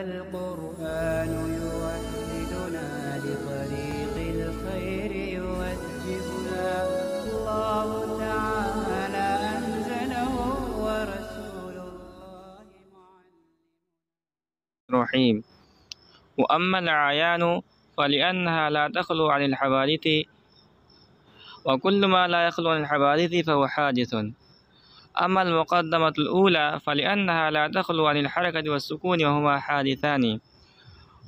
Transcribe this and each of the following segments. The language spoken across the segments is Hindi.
القرآن يوحدنا لطريق الخير يوجهنا الله تعالى أنزله ورسول الله رحيم وأما العيان فلأنها لا تخلو عن الحوادث وكل ما لا يخلو عن الحوادث فهو حادث أما المقدمة الأولى فلأنها لا تخلو عن الحركة والسكون وهما حادثان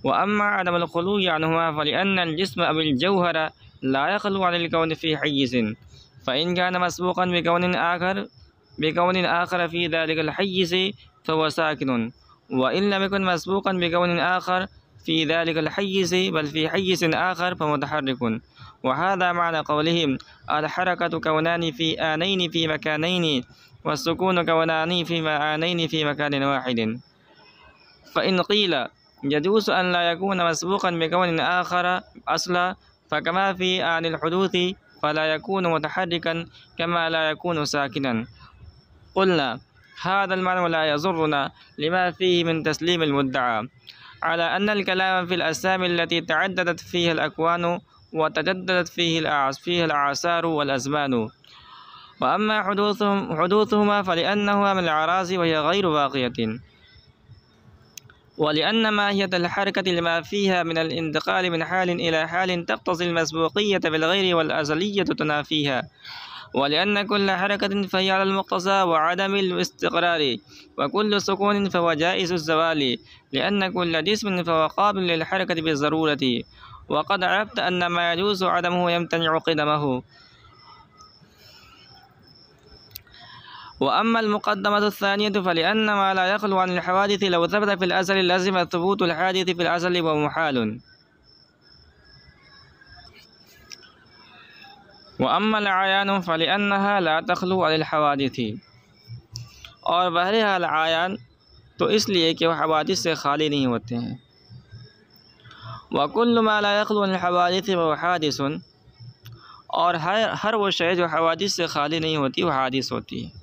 وأما عدم الخلو عنهما فلأن الجسم أو الجوهر لا يخلو عن الكون في حيز فإن كان مسبوقا بكون آخر بكون آخر في ذلك الحيز فهو ساكن وإن لم يكن مسبوقا بكون آخر في ذلك الحيز بل في حيز آخر فمتحرك وهذا معنى قولهم الحركة كونان في آنين في مكانين والسكون كوناني في معانين في مكان واحد فإن قيل يجوز أن لا يكون مسبوقا بكون آخر أصلا فكما في عن الحدوث فلا يكون متحركا كما لا يكون ساكنا قلنا هذا المعنى لا يضرنا لما فيه من تسليم المدعى على أن الكلام في الأسامي التي تعددت فيها الأكوان وتجددت فيه الأعصار والأزمان وأما حدوثهم حدوثهما فلأنهما من العراز وهي غير باقية ولأن ماهية الحركة لما فيها من الانتقال من حال إلى حال تقتضي المسبوقية بالغير والأزلية تنافيها ولأن كل حركة فهي على المقتضى وعدم الاستقرار وكل سكون فهو جائز الزوال لأن كل جسم فهو قابل للحركة بالضرورة وقد عرفت أن ما يجوز عدمه يمتنع قدمه وأما المقدمة الثانية فلأن ما لا يخلو عن الحوادث لو ثبت في الأزل لازم ثبوت الحادث في الأزل ومحال وأما العيان فلأنها لا تخلو عن الحوادث और کہ وہ حوادث سے خالی نہیں ہوتے ہیں وكل ما لا हैं عن الحوادث वहादिस حادث اور ہر وہ شئے جو حوادث سے خالی نہیں ہوتی وہ حادث ہوتی ہے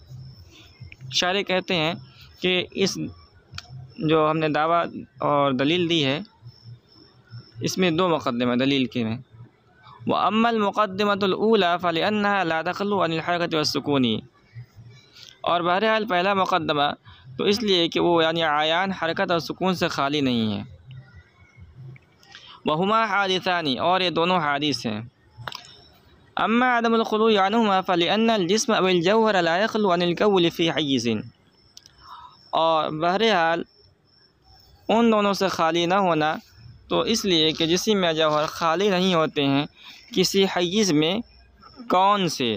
शारे कहते हैं कि इस जो हमने दावा और दलील दी है इसमें दो मुकदमे दलील के में व अमल मुकदमतला फल लादखलहरकत वसकूनी और बहरहाल पहला मुकदमा तो इसलिए कि वो यानी आयान हरकत और सुकून से खाली नहीं है वहुमा हादिसानी और ये दोनों हादिस हैं أما عدم الخلو عنهما فلأن الجسم أو الجوهر لا يخلو عن الجو في حيز اور آه، بہرحال ان دونوں سے خالی نہ ہونا تو اس لیے کہ جسم میں جوہر خالی نہیں ہوتے ہیں کسی حیز میں کون سے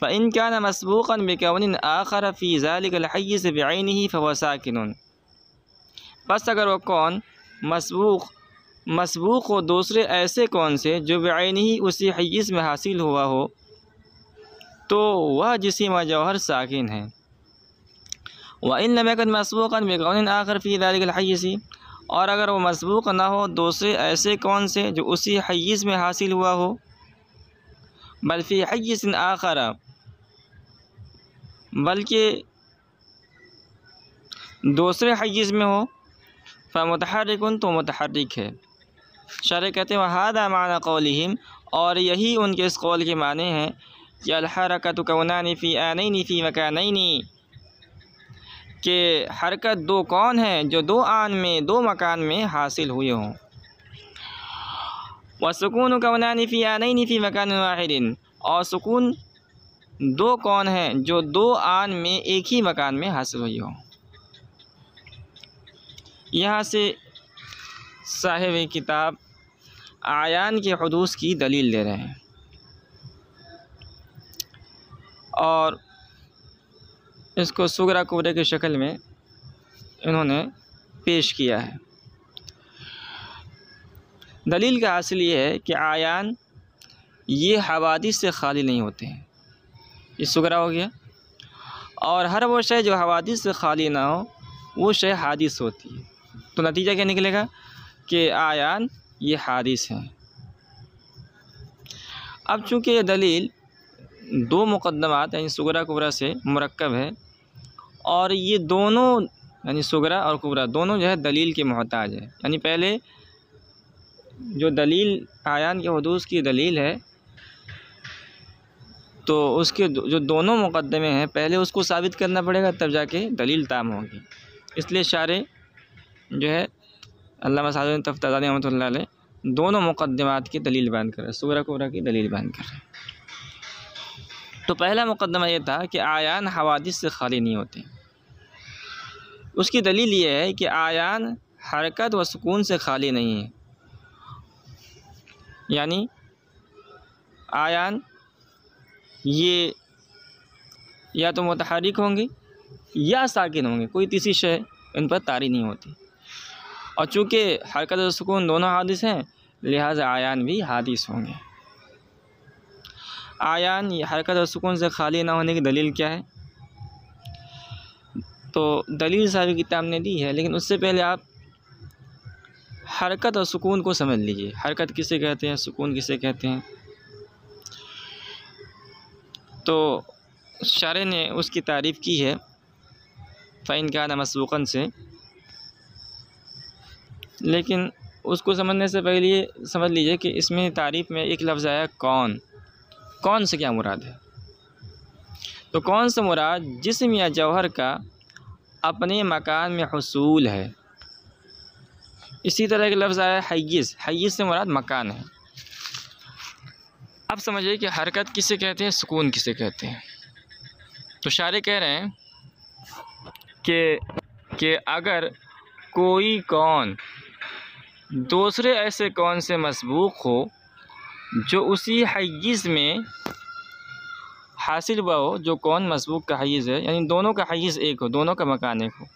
فإن كان مسبوقا بكون آخر في ذلك الحيز بعينه فهو ساكن بس اگر وہ کون مسبوق मसबूक हो दूसरे ऐसे कौन से जो बेन ही उसी हयस में हासिल हुआ हो तो वह जिसम जौहर साकििन है व इन लमकन मसबूक बेगौन आखिर फ़ी दालसी और अगर वह मसबूक ना हो दूसरे ऐसे कौन से जो उसी हयस में हासिल हुआ हो बल्फ़ी हयस आकर बल्कि दूसरे हयस में हो मतहरिकन तो मतहरक है शार कहते हैं वहादा माना कौलहम और यही उनके इस कौल के माने हैं कि अलहरकत कौना नफ़ी आनई नफ़ी मकानई के हरकत दो कौन हैं जो दो आन में दो मकान में हासिल हुए हों व सुकून कौना नफ़ी आनई नफ़ी मकान वाहिदिन और सुकून दो कौन हैं जो दो आन में एक ही मकान में हासिल हुई हो यहाँ से साहिब किताब आयान के हदूस की दलील दे रहे हैं और इसको सुगरा कोबरे की शक्ल में इन्होंने पेश किया है दलील का हासिल ये है कि आयान ये हवादिस से खाली नहीं होते हैं ये सुगरा हो गया और हर वो शय जो हवादिस से खाली ना हो वो शय हादिस होती है तो नतीजा क्या निकलेगा के आयान ये हारिस हैं अब चूँकि ये दलील दो मुकदमात यानी सगरा कुबरा से मरकब है और ये दोनों यानी सगरा और कुबरा दोनों जो है दलील के मोहताज है यानी पहले जो दलील आयान के हदूस की दलील है तो उसके जो दोनों मुकदमे हैं पहले उसको साबित करना पड़ेगा तब जाके दलील ताम होगी इसलिए शारे जो है अल्लाह साजुद्दीन तफ्तानी रहमत दोनों मुकदमात की दलील बयान कर रहे सूर कोरा की दलील बयान कर रहे तो पहला मुकदमा ये था कि आयान हवादिस से खाली नहीं होते उसकी दलील ये है कि आयान हरकत व सुकून से खाली नहीं है यानी आयान ये या तो मतहरिक होंगे या साकिन होंगे कोई तीसरी शय इन पर तारी नहीं होती और चूँकि हरकत और सुकून दोनों हादिस हैं लिहाजा आयान भी हादिस होंगे आयान हरकत और सुकून से खाली ना होने की दलील क्या है तो दलील सारी किताब ने दी है लेकिन उससे पहले आप हरकत और सुकून को समझ लीजिए हरकत किसे कहते हैं सुकून किसे कहते हैं तो शारे ने उसकी तारीफ़ की है फ़ैन का नमसूक़न से लेकिन उसको समझने से पहले समझ लीजिए कि इसमें तारीफ़ में एक लफ्ज़ आया कौन कौन से क्या मुराद है तो कौन सा मुराद जिसम या जौहर का अपने मकान में हसूल है इसी तरह के लफ्ज़ आया हयस हयस से मुराद मकान है अब समझिए कि हरकत किसे कहते हैं सुकून किसे कहते हैं तो शारे कह रहे हैं कि कि अगर कोई कौन दूसरे ऐसे कौन से मसबूक हो जो उसी हयज़ में हासिल हुआ हो जो कौन मसबूक का हयज़ है यानी दोनों का हयज़ एक हो दोनों का मकान एक हो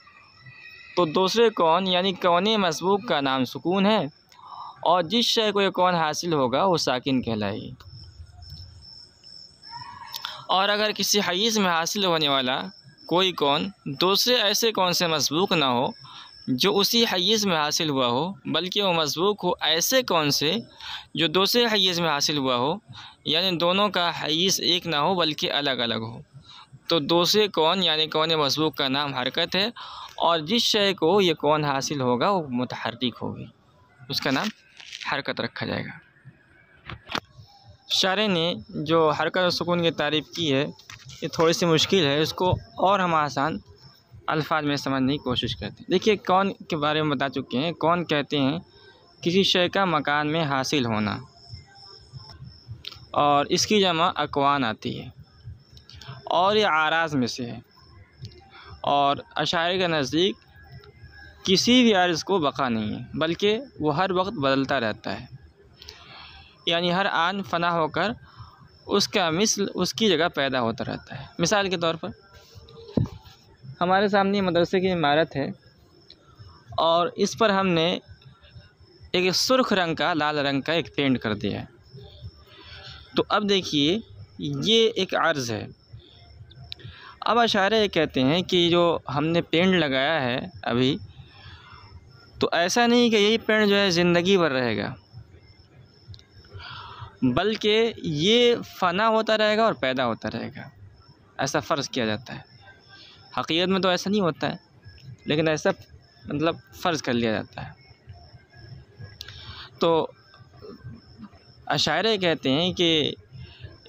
तो दूसरे कौन यानी कौन मसबूक का नाम सुकून है और जिस शय को ये कौन हासिल होगा वो साकिन कहलाएगी और अगर किसी हयज़ में हासिल होने वाला कोई कौन दूसरे ऐसे कौन से मसबूक ना हो जो उसी हयज़ में हासिल हुआ हो बल्कि वह मसबूक हो ऐसे कौन से जो दूसरे हयज़ में हासिल हुआ हो यानी दोनों का हयज़ एक ना हो बल्कि अलग अलग हो तो दूसरे कौन यानी कौन मसबूक का नाम हरकत है और जिस शय को ये कौन हासिल होगा वो मुतहरक होगी उसका नाम हरकत रखा जाएगा शारे ने जो हरकत और सुकून की तारीफ़ की है ये थोड़ी सी मुश्किल है इसको और हम आसान अल्फाज में समझने की कोशिश करते हैं देखिए कौन के बारे में बता चुके हैं कौन कहते हैं किसी शय का मकान में हासिल होना और इसकी जमा अकवान आती है और ये आराज में से है और अशारे के नज़दीक किसी भी अर्ज़ को बका नहीं है बल्कि वो हर वक्त बदलता रहता है यानी हर आन फना होकर उसका मिसल उसकी जगह पैदा होता रहता है मिसाल के तौर पर हमारे सामने मदरसे की इमारत है और इस पर हमने एक सुर्ख रंग का लाल रंग का एक पेंट कर दिया है तो अब देखिए ये एक अर्ज़ है अब अशारे ये कहते हैं कि जो हमने पेंट लगाया है अभी तो ऐसा नहीं कि यही पेंट जो है ज़िंदगी भर रहेगा बल्कि ये फ़ना होता रहेगा और पैदा होता रहेगा ऐसा फ़र्ज़ किया जाता है हकीकत में तो ऐसा नहीं होता है लेकिन ऐसा मतलब फ़र्ज़ कर लिया जाता है तो अशारे कहते हैं कि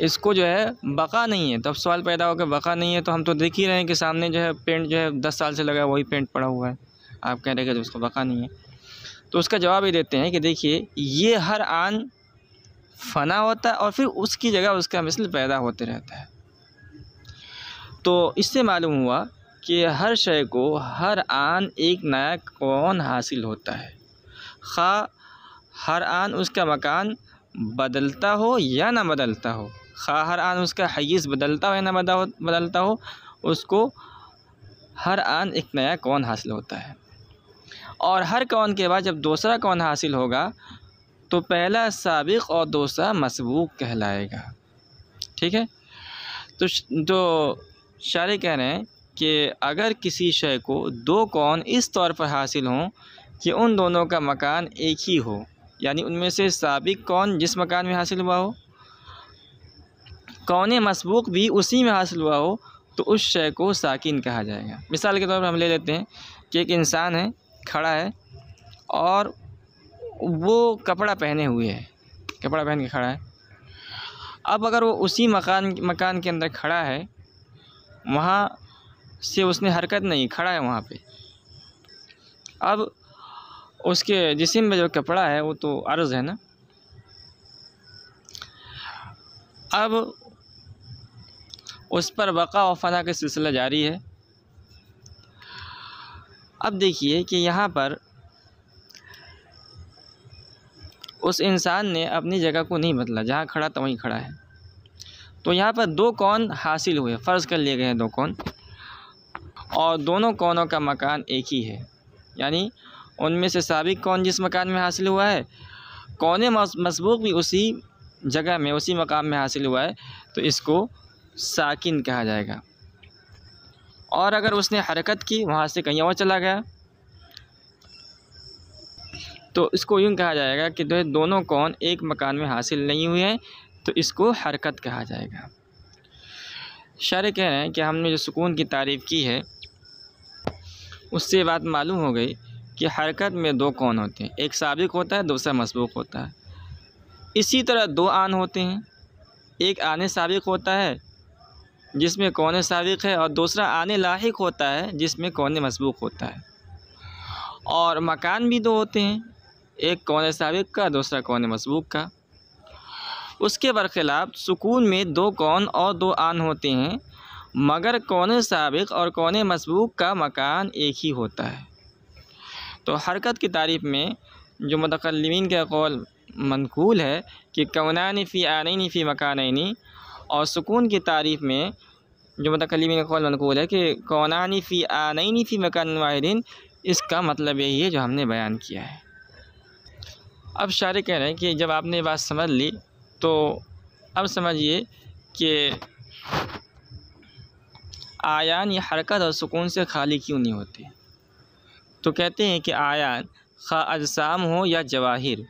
इसको जो है बका नहीं है तो अब सवाल पैदा हो कि बका नहीं है तो हम तो देख ही रहे हैं कि सामने जो है पेंट जो है दस साल से लगा वही पेंट पड़ा हुआ है आप कह रहे हैं कि उसको बका नहीं है तो उसका जवाब ये देते हैं कि देखिए ये हर आन फना होता है और फिर उसकी जगह उसका मिसल पैदा होते रहता है तो इससे मालूम हुआ कि हर शय को हर आन एक नया कौन हासिल होता है खा हर आन उसका मकान बदलता हो या ना बदलता हो खा हर आन उसका हयस बदलता हो या ना बदलता हो उसको हर आन एक नया कौन हासिल होता है और हर कौन के बाद जब दूसरा कौन हासिल होगा तो पहला सबक और दूसरा मसबूक कहलाएगा ठीक है तो जो शायर कह रहे हैं कि अगर किसी शय को दो कौन इस तौर पर हासिल हों कि उन दोनों का मकान एक ही हो यानी उनमें से सबक कौन जिस मकान में हासिल हुआ हो कौन मसबूक भी उसी में हासिल हुआ हो तो उस शय को साकिन कहा जाएगा मिसाल के तौर पर हम ले लेते हैं कि एक इंसान है खड़ा है और वो कपड़ा पहने हुए है कपड़ा पहन के खड़ा है अब अगर वो उसी मकान मकान के अंदर खड़ा है वहाँ से उसने हरकत नहीं खड़ा है वहाँ पे अब उसके जिसम में जो कपड़ा है वो तो अर्ज़ है ना अब उस पर बका व फना का सिलसिला जारी है अब देखिए कि यहाँ पर उस इंसान ने अपनी जगह को नहीं बदला जहाँ खड़ा था वहीं खड़ा है तो यहाँ पर दो कौन हासिल हुए फ़र्ज़ कर लिए गए हैं दो कौन और दोनों कोनों का मकान एक ही है यानी उनमें से सबक कौन जिस मकान में हासिल हुआ है कौन मसबूक भी उसी जगह में उसी मकाम में हासिल हुआ है तो इसको साकिन कहा जाएगा और अगर उसने हरकत की वहाँ से कहीं और चला गया तो इसको यूँ कहा जाएगा कि दो दोनों कौन एक मकान में हासिल नहीं हुए हैं तो इसको हरकत कहा जाएगा शार कह रहे हैं कि हमने जो सुकून की तारीफ़ की है उससे बात मालूम हो गई कि हरकत में दो कौन होते हैं एक सबक होता है दूसरा मसबूक होता है इसी तरह दो आन होते हैं एक आने सबक होता है जिसमें कौन सबक है और दूसरा आने लाक होता है जिसमें कौन मसबूक होता है और मकान भी दो होते हैं एक कौन सबक का दूसरा कौन मसबूक का उसके बरखिलाफ़ सुकून में दो कौन और दो आन होते हैं मगर कौन सबक और कौन मसबूक का मकान एक ही होता है तो हरकत की तारीफ़ में जो मतकलमिन का कौल मनकूल है कि कौनान फ़ी आनैनी फ़ी मकानैनी और सुकून की तारीफ़ में जो मतकलमिन का कौल मनकूल है कि कौनानी फ़ी आनैनी फ़ी मकान वाहिदिन इसका मतलब यही है जो हमने बयान किया है अब शार कह रहे हैं कि जब आपने बात समझ ली तो अब समझिए कि आयान ये हरकत और सुकून से खाली क्यों नहीं होते तो कहते हैं कि आयान खा अजसाम हो या जवाहिर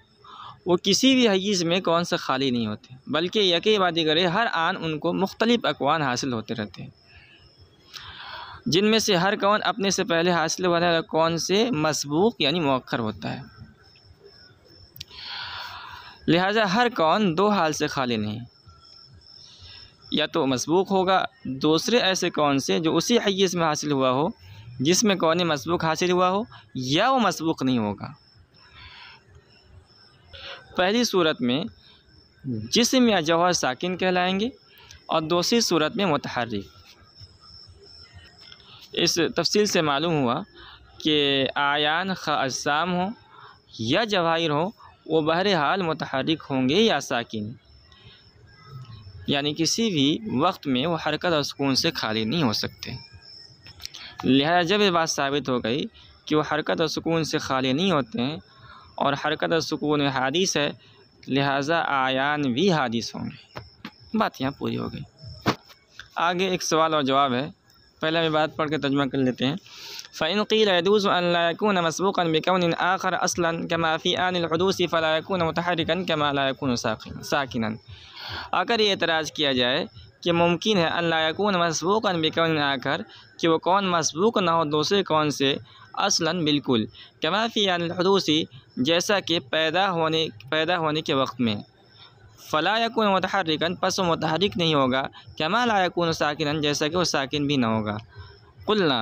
वो किसी भी हयीज़ में कौन सा खाली नहीं होते बल्कि यकी वादी करे हर आन उनको मुख्तलिफ़ अकवान हासिल होते रहते हैं जिनमें से हर कौन अपने से पहले हासिल वाला कौन से मसबूक यानी मौखर होता है लिहाजा हर कौन दो हाल से खाली नहीं या तो मसबूक होगा दूसरे ऐसे कौन से जो उसी हयस में हासिल हुआ हो जिसमें कौन मसबूक हासिल हुआ हो या वो मसबूक नहीं होगा पहली सूरत में जिसम या जौहर साकििन कहलाएँगे और दूसरी सूरत में मतहरिक इस तफसील से मालूम हुआ कि आयान ख़ासाम हो या जवाहिर हो वो बहर हाल मतहरक होंगे या साकििन यानी किसी भी वक्त में वो हरकत और सुकून से खाली नहीं हो सकते लिहाजा जब ये बात साबित हो गई कि वो हरकत और सुकून से खाली नहीं होते हैं और हरकत और सुकून में हादिस है लिहाजा आयान भी हादिस होंगे बात यहाँ पूरी हो गई आगे एक सवाल और जवाब है पहले मैं बात पढ़ के तर्जमा कर लेते हैं फ़ैन क़ीलूज़न मसबूकन बिकन आखर असला कमाफ़ी आनदूसी फ़लाकून मतहरिकन कमालाकून साकिन अगर ये एतराज़ किया जाए कि मुमकिन है अल्लाकून मसबूक बिकन आकर कि वो कौन मसबूक ना हो दूसरे कौन से असल बिल्कुल कमाफ़ी हदूसी जैसा कि पैदा होने पैदा होने के वक्त में फ़लाकून मतहरिकन पस मतहरक नहीं होगा कमा लाकून साकिन जैसा कि वह साकिन भी ना होगा कुलना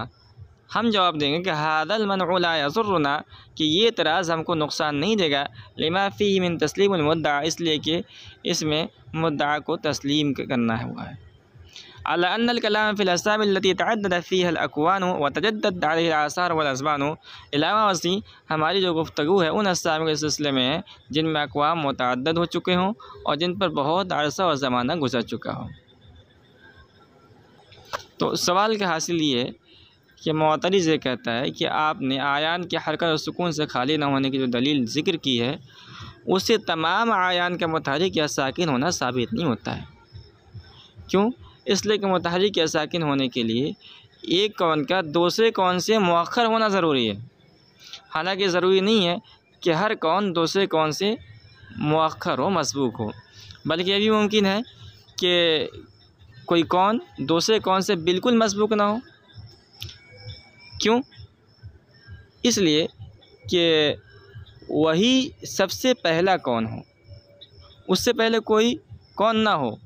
हम जवाब देंगे कि हादल मन यसरना कि ये तराज़ हमको नुकसान नहीं देगा लिमा फ़ी मिन तस्लीमदा इसलिए कि इसमें मुद्दा को तस्लीम करना हुआ है अलान कलाम फ़िलसामती व तजद आसार वसबान अलावा वसी हमारी जो गुफ्तु है उन असाम के सिलसिले में है जिनमें अकवाम मतद हो चुके हों और जिन पर बहुत अरसा और ज़माना गुजर चुका हो तो सवाल का हासिल ये कि मतरीज़ ये कहता है कि आपने आयान के हरकत और सुकून से खाली न होने की जो दलील ज़िक्र की है उससे तमाम आयान का मतहरक या साकिन होना साबित नहीं होता है क्यों इसलिए कि मतहरिक या साकिन होने के लिए एक कौन का दूसरे कौन से मौखर होना ज़रूरी है हालांकि ज़रूरी नहीं है कि हर कौन दूसरे कौन से मौखर हो मसबूक हो बल्कि ये भी मुमकिन है कि कोई कौन दूसरे कौन से बिल्कुल मसबूक ना हो क्यों इसलिए कि वही सबसे पहला कौन हो उससे पहले कोई कौन ना हो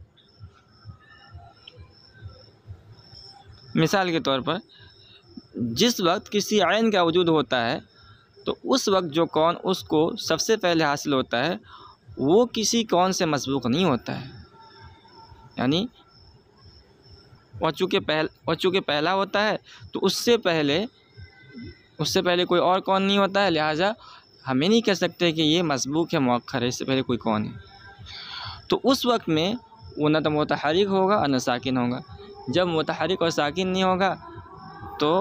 मिसाल के तौर पर जिस वक्त किसी आयन का वजूद होता है तो उस वक्त जो कौन उसको सबसे पहले हासिल होता है वो किसी कौन से मसबूक नहीं होता है यानी वचु के पहल वचु के पहला होता है तो उससे पहले उससे पहले कोई और कौन नहीं होता है लिहाजा हमें नहीं कह सकते कि ये मसबूक है मौखर है इससे पहले कोई कौन है तो उस वक्त में वो न तो मतहरक होगा और न साकिन होगा जब मतहरक और साकिन नहीं होगा तो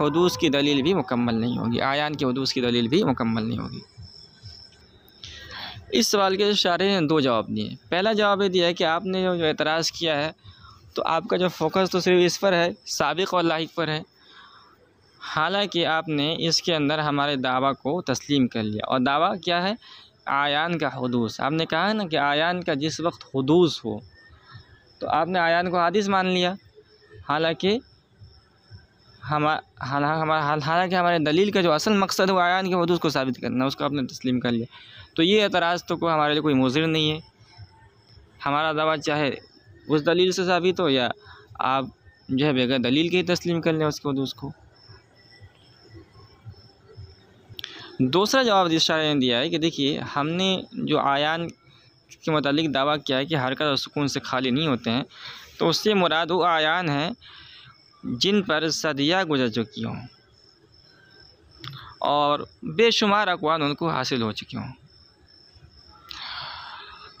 हदूस की दलील भी मुकम्मल नहीं होगी आयान के हदूस की दलील भी मुकम्मल नहीं होगी इस सवाल के शारे ने दो जवाब दिए पहला जवाब ये दिया है कि आपने जो एतराज़ किया है तो आपका जो फोकस तो सिर्फ इस पर है सबक और लाइक पर है हालांकि आपने इसके अंदर हमारे दावा को तस्लीम कर लिया और दावा क्या है आयान का हदूस आपने कहा है ना कि आयान का जिस वक्त हदूस हो तो आपने आयान को हादिस मान लिया हालांकि हम हमारा हालांकि हमारे दलील का जो असल मकसद है वो आयान के हदूस को साबित करना उसको आपने तस्लीम कर लिया तो ये एतराज़ तो को हमारे लिए कोई मुजिर नहीं है हमारा दावा चाहे उस दलील से साबित हो या आप जो है बगैर दलील के ही तस्लीम कर लें उसके बाद उसको दूसरा जवाब दिशा ने दिया है कि देखिए हमने जो आयान के मतलब दावा किया है कि हरकत और सुकून से खाली नहीं होते हैं तो उससे मुराद वो आयान हैं जिन पर सदियाँ गुजर चुकी हों और बेशुमार अकवान उनको हासिल हो चुके हों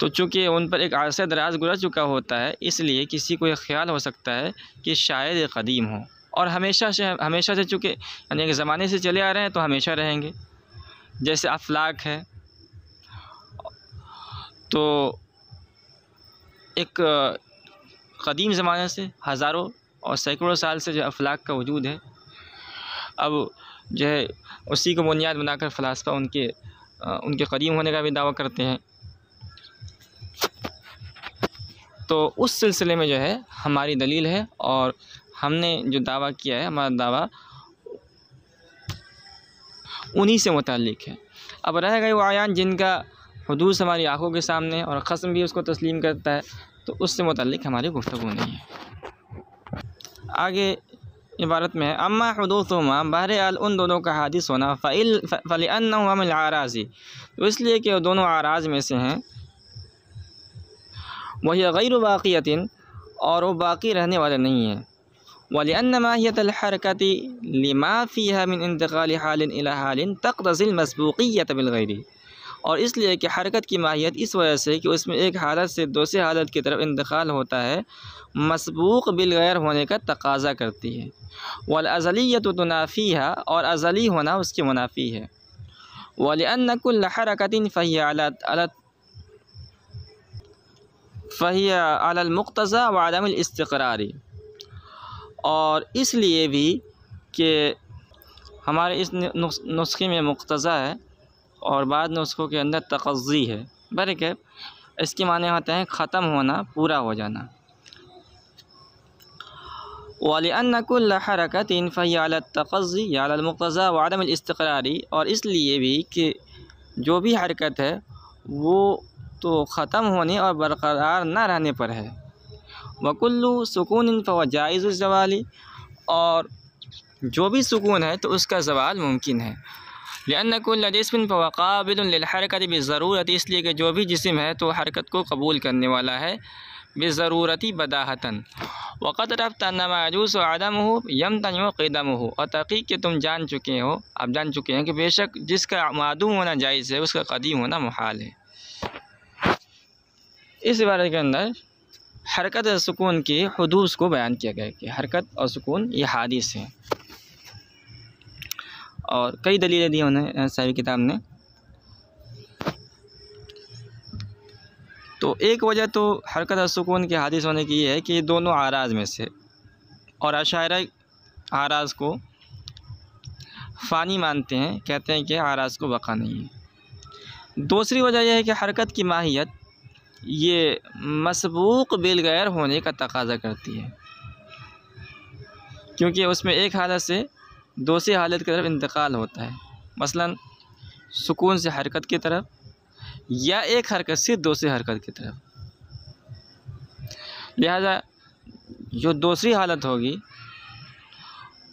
तो चूँकि उन पर एक अरसे दराज गुजर चुका होता है इसलिए किसी को यह ख्याल हो सकता है कि शायद ये कदीम हो और हमेशा से हमेशा से चूँकि यानी एक ज़माने से चले आ रहे हैं तो हमेशा रहेंगे जैसे अफलाक है तो एक कदीम ज़माने से हज़ारों और सैकड़ों साल से जो अफलाक का वजूद है अब जो है उसी को बुनियाद बनाकर फ़लासफ़ा उनके उनके कदीम होने का भी दावा करते हैं तो उस सिलसिले में जो है हमारी दलील है और हमने जो दावा किया है हमारा दावा उन्हीं से मुतलक है अब रह गए वो आयान जिनका हदूस हमारी आंखों के सामने और कसम भी उसको तस्लीम करता है तो उससे मतलब हमारी गुफ्तु नहीं है आगे इबारत में है अम्मा हदूसमा आल उन दोनों का हादिस होना फ़ल फ़लिन आराज़ी तो इसलिए कि वो दोनों आराज में से हैं वही गैर वाक़ और वो बाकी रहने वाले नहीं हैं वलिन माहियत हरकती लिमाफ़ी मिन इंतकाल हालिन अला हालिन या मसबूक़ीत बिलगैरी और इसलिए कि हरकत की माहियत इस वजह से कि उसमें एक हालत से दूसरी हालत की तरफ इंतकाल होता है मसबूक बिलगैर होने का तकाजा करती है वाल अजलीत तनाफ़ी है और अजली होना उसकी मुनाफी है वाल नकुल हरकतिन फ़ही फ़हिया अलमुख्तज़ा व और इसलिए भी कि हमारे इस नुस्खे में मुख्तज़ा है और बाद नुस्खों के अंदर तकजी है बर के इसके माने होते हैं ख़त्म होना पूरा हो जाना वालकुल हरकत इनफ़ी तकजी यालमक़ा वादमस्तरारी और इसलिए भी कि जो भी हरकत है वो तो ख़त्म होने और बरकरार न रहने पर है वकुल्लू सुकून फवा जायज़ जवाली और जो भी सुकून है तो उसका जवाल मुमकिन है लकुल जिसमिन फ़वाबिलहरकत बज़रूरत इसलिए कि जो भी जिसम है तो हरकत को कबूल करने वाला है ज़रूरती बदाहतन वक़त रफ्त नमाजूस आदम हो यम तन कदम हो और तहक़ीक के तुम जान चुके हो आप जान चुके हैं कि बेशक जिसका मादूम होना जायज़ है उसका कदीम होना महाल है इस इबारे के अंदर हरकत और सुकून के हदूस को बयान किया गया कि हरकत और सुकून ये हादिस है और कई दलीलें दी उन्हें सारी किताब ने तो एक वजह तो हरकत और सुकून के हादिस होने की ये है कि ये दोनों आराज में से और अशायरा आराज को फ़ानी मानते हैं कहते हैं कि आराज को बका नहीं है दूसरी वजह यह है कि हरकत की माहियत ये मसबूक बिलगैर होने का तकाजा करती है क्योंकि उसमें एक हालत से दूसरी हालत की तरफ इंतकाल होता है मसलन सुकून से हरकत की तरफ या एक हरकत से दूसरी हरकत की तरफ लिहाजा जो दूसरी हालत होगी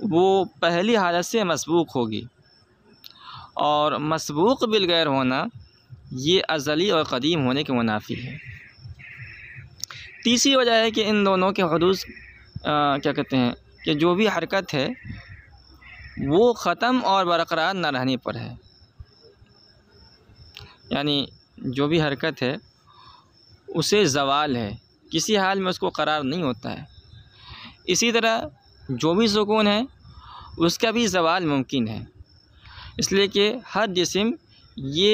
वो पहली हालत से मसबूक होगी और मसबूक बिलगैर होना ये अजली और कदीम होने के मुनाफी है तीसरी वजह है कि इन दोनों के हदूस क्या कहते हैं कि जो भी हरकत है वो ख़त्म और बरकरार न रहने पर है यानी जो भी हरकत है उसे जवाल है किसी हाल में उसको करार नहीं होता है इसी तरह जो भी सुकून है उसका भी जवाल मुमकिन है इसलिए कि हर जिसम ये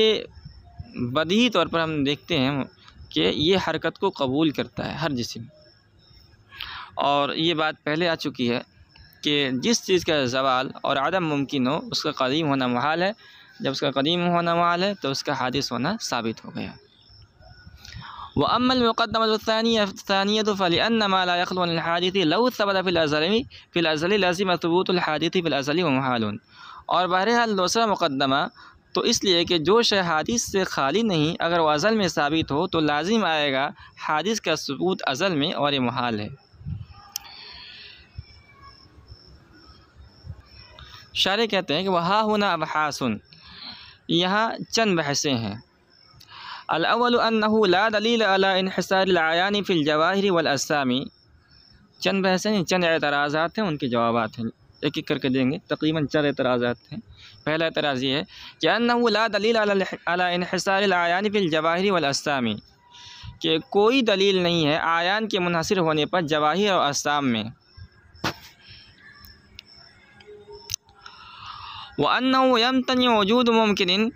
बदही तौर पर हम देखते हैं कि ये हरकत को कबूल करता है हर जिसम और ये बात पहले आ चुकी है कि जिस चीज़ का जवाल और आदम मुमकिन हो उसका कदीम होना महाल है जब उसका कदीम होना महाल है तो उसका हादिस होना साबित हो गया व अमल फ़लियनमालाखलहादित लऊ सबद फ़िलज़ली फ़िलज़ली लजी मबूतलहादित फ़िलज़ली महाल और बहरहाल दूसरा मुकदमा तो इसलिए कि जो शह हादिस से खाली नहीं अगर वह अज़ल में साबित हो तो लाजिम आएगा हादिस का सबूत अज़ल में और महाल है शारे कहते हैं कि वहा होना हासन यहाँ चंद बहसें हैं अलावल दलील चंद बहसें चंद एतराज़ात हैं उनके जवाब हैं एक एक करके देंगे तकरीबन चार एतराज़ात हैं पहला एतराज़ ये है कि अनला दलील अलासारयान बिल जवाहरी वलअस्तामी कि कोई दलील नहीं है आयान के मुनहसर होने पर जवाहिर और अस्ताम में व अन तन वजूद मुमकिन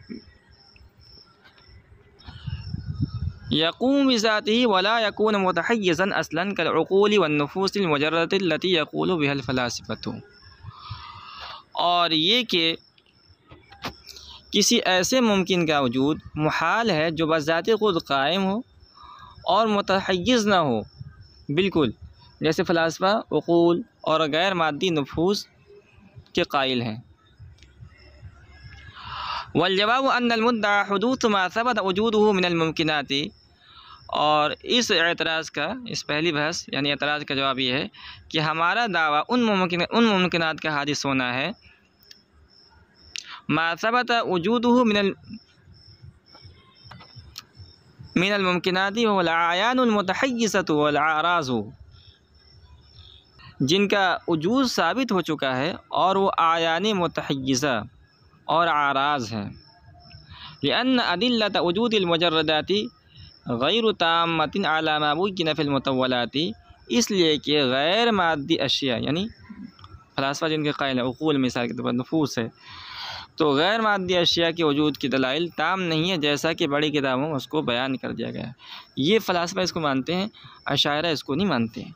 यकूम ज़ाती वला यकून मतहसन असला कलकूल वनफूसमजरतलती यकूल बहलफ़लासफ़त और ये कि किसी ऐसे मुमकिन का वजूद महाल है जो बज़ात खुद कायम हो और मतहज़ ना हो बिल्कुल जैसे फ़लासफ़ा वक़ूल और गैर मादी नफूस के कायल हैं वलजवाब अनमदा हदूद मासबत वजूद मिनलमकिनती और इस एतराज़ का इस पहली बहस यानी एतराज़ का जवाब ये है कि हमारा दावा उन मुमकिन उन मुमकिन का हादिस होना है मासबत वजूद मिनल मिनल मुमकिनाती वलायानमतहसत हो जिनका वजूद साबित हो चुका है और वो आयान मतहसा और आराज है लिअन अदिल्लत वजूदिलमजरदाती गैर उतम मतिन आलामाबू की नफिल नफिलमतवलाती इसलिए कि गैर मादी अशिया यानी फलासफा जिनके कायल है अकूल मिसाल के तौर पर नफूस है तो गैर मादी अशिया के वजूद की दलाइल ताम नहीं है जैसा कि बड़ी किताबों में उसको बयान कर दिया गया है ये फ़लासफ़ा इसको मानते हैं अशायरा इसको नहीं मानते हैं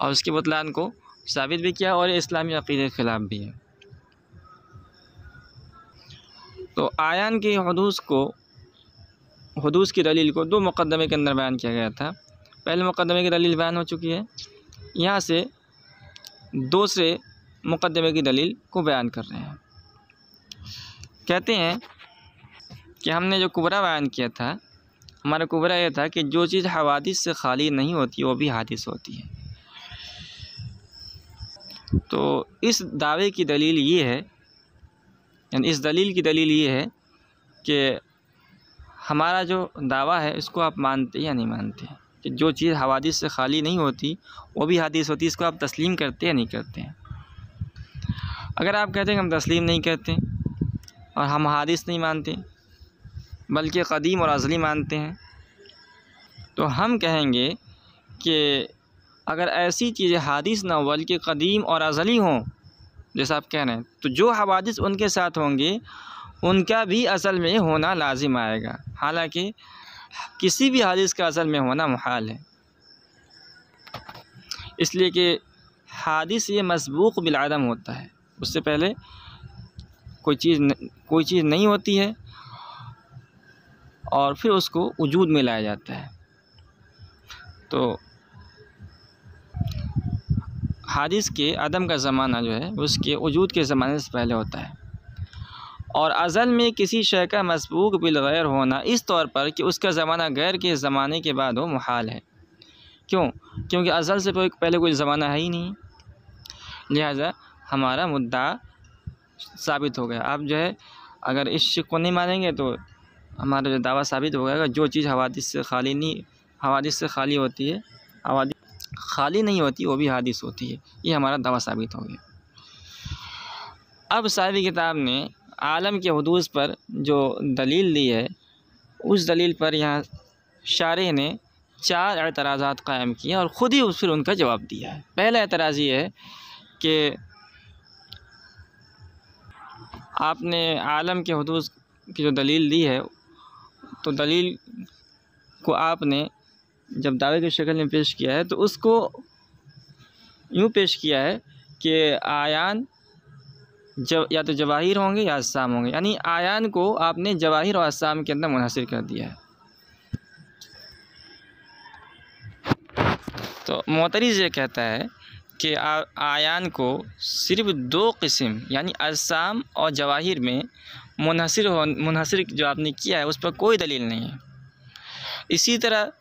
और उसके बतलान को साबित भी किया और इस्लामी अकीदे के ख़िलाफ़ भी है तो आयान के हदूस को हदूस की दलील को दो मुकदमे के अंदर बयान किया गया था पहले मुकदमे की दलील बयान हो चुकी है यहाँ से दूसरे मुकदमे की दलील को बयान कर रहे हैं कहते हैं कि हमने जो कुबरा बयान किया था हमारा कुबरा यह था कि जो चीज़ हवादिस से खाली नहीं होती वो भी हादिस होती है तो इस दावे की दलील ये है यानी इस दलील की दलील ये है कि हमारा जो दावा है इसको आप मानते या नहीं मानते कि जो चीज़ हवादिस से खाली नहीं होती वो भी हादिस होती इसको आप तस्लीम करते या नहीं करते हैं अगर आप कहते हैं कि हम तस्लीम नहीं करते और हम हादिस नहीं मानते बल्कि कदीम और अजली मानते हैं तो हम कहेंगे कि अगर ऐसी चीज़ें हादिस ना हो बल्कि कदीम और अजली हों जैसा आप कह रहे हैं तो जो हवादिस उनके साथ होंगे उनका भी असल में होना लाजिम आएगा हालांकि किसी भी हादिस का असल में होना मुहाल है इसलिए कि हादिस ये मसबूक बिलादम होता है उससे पहले कोई चीज़ न, कोई चीज़ नहीं होती है और फिर उसको वजूद में लाया जाता है तो हादिस के अदम का ज़माना जो है उसके वजूद के ज़माने से पहले होता है और अज़ल में किसी शय का मसबूक बिलगैर होना इस तौर पर कि उसका ज़माना गैर के ज़माने के बाद हो मुहाल है क्यों क्योंकि अज़ल से पहले कोई ज़माना है ही नहीं लिहाजा हमारा मुद्दा साबित हो गया आप जो है अगर इस शिक को नहीं मानेंगे तो हमारा जो दावा साबित हो गया जो चीज़ हवादिस से खाली नहीं हवादिस से खाली होती है हवादिस खाली नहीं होती वो भी हादिस होती है ये हमारा दावा साबित हो गया अब साहिब किताब ने आलम के हदूस पर जो दलील दी है उस दलील पर यहाँ शारे ने चार एतराजा कायम किए और ख़ुद ही उस फिर उनका जवाब दिया है पहला एतराज़ ये है कि आपने आलम के हदूस की जो दलील दी है तो दलील को आपने जब दावे की शक्ल में पेश किया है तो उसको यूँ पेश किया है कि आयान जब या तो जवाहिर होंगे या असाम होंगे यानी आयान को आपने जवाहिर और असाम के अंदर मुनहसर कर दिया है तो मोतरीज ये कहता है कि आयान को सिर्फ दो किस्म यानी असाम और जवाहिर में मुनहसर हो मुनहसर जो आपने किया है उस पर कोई दलील नहीं है इसी तरह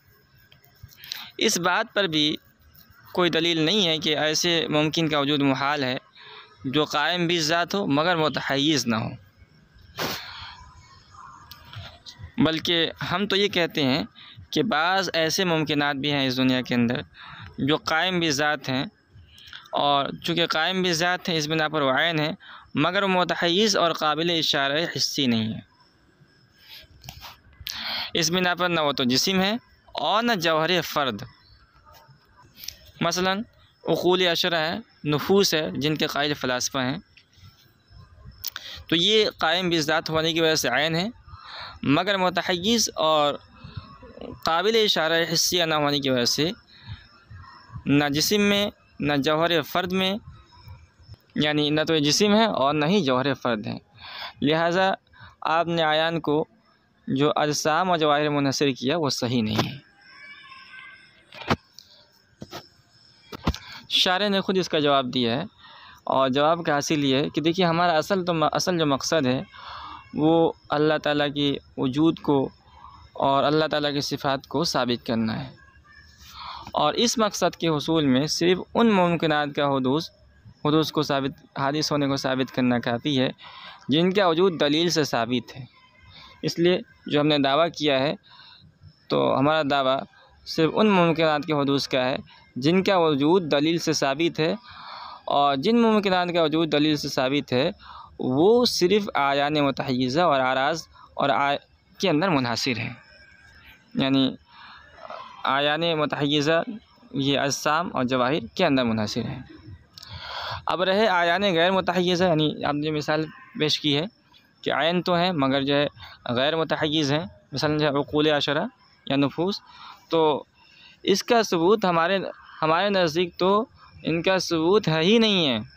इस बात पर भी कोई दलील नहीं है कि ऐसे मुमकिन का वजूद मुहाल है जो कायम भी ज़ात हो मगर मतहैज़ ना हो बल्कि हम तो ये कहते हैं कि बाज़ ऐसे मुमकिन भी हैं इस दुनिया के अंदर जो कायम भी ज़ात हैं और चूँकि कायम भी ज़ात हैं इस बिना पर वायन है मगर मतहैज़ और काबिल इशार हिस्सी नहीं है इस बिना पर ना वो तो जिसम है और न जौहर फ़र्द मसला अकूल अशरा है नफूस है जिनके कायल फ़लासफ़ा हैं तो ये कायम बिजात होने की वजह से आयन है मगर मतहज़ और काबिल इशारा हिस्सा ना होने की वजह से न जिसम में ना जौहर फ़र्द में यानी न तो जिसम है और ना ही जौहर फ़र्द है लिहाजा आपने आयान को जो अजसाम और जवाहर मुनसर किया वो सही नहीं है शार ने ख़ुद इसका जवाब दिया है और जवाब का हासिल ये है कि देखिए हमारा असल तो असल जो मकसद है वो अल्लाह ताला की वजूद को और अल्लाह ताला की सिफ़ात को साबित करना है और इस मकसद के हसूल में सिर्फ़ उन मुमकिन का हदूस हदूस को साबित हादिस होने को साबित करना काफ़ी है जिनका वजूद दलील से साबित है इसलिए जो हमने दावा किया है तो हमारा दावा सिर्फ उन मुमकिन के हदूस का है जिनका वजूद दलील से साबित है और जिन मुमकिन का वजूद दलील से साबित है वो सिर्फ़ आयान मतहज़ा और आराज और आ के अंदर मुनासर है यानी आयान मतहज़ा ये अजसाम और जवाहिर के अंदर मुनासर है अब रहे आयान गैर मतहज़ा यानी आपने मिसाल पेश की है कि आयन तो हैं मगर जो है गैर मतहज़ हैं मिसाल जो अकूल अशरा या नफूस तो इसका सबूत हमारे हमारे नज़दीक तो इनका सबूत है ही नहीं है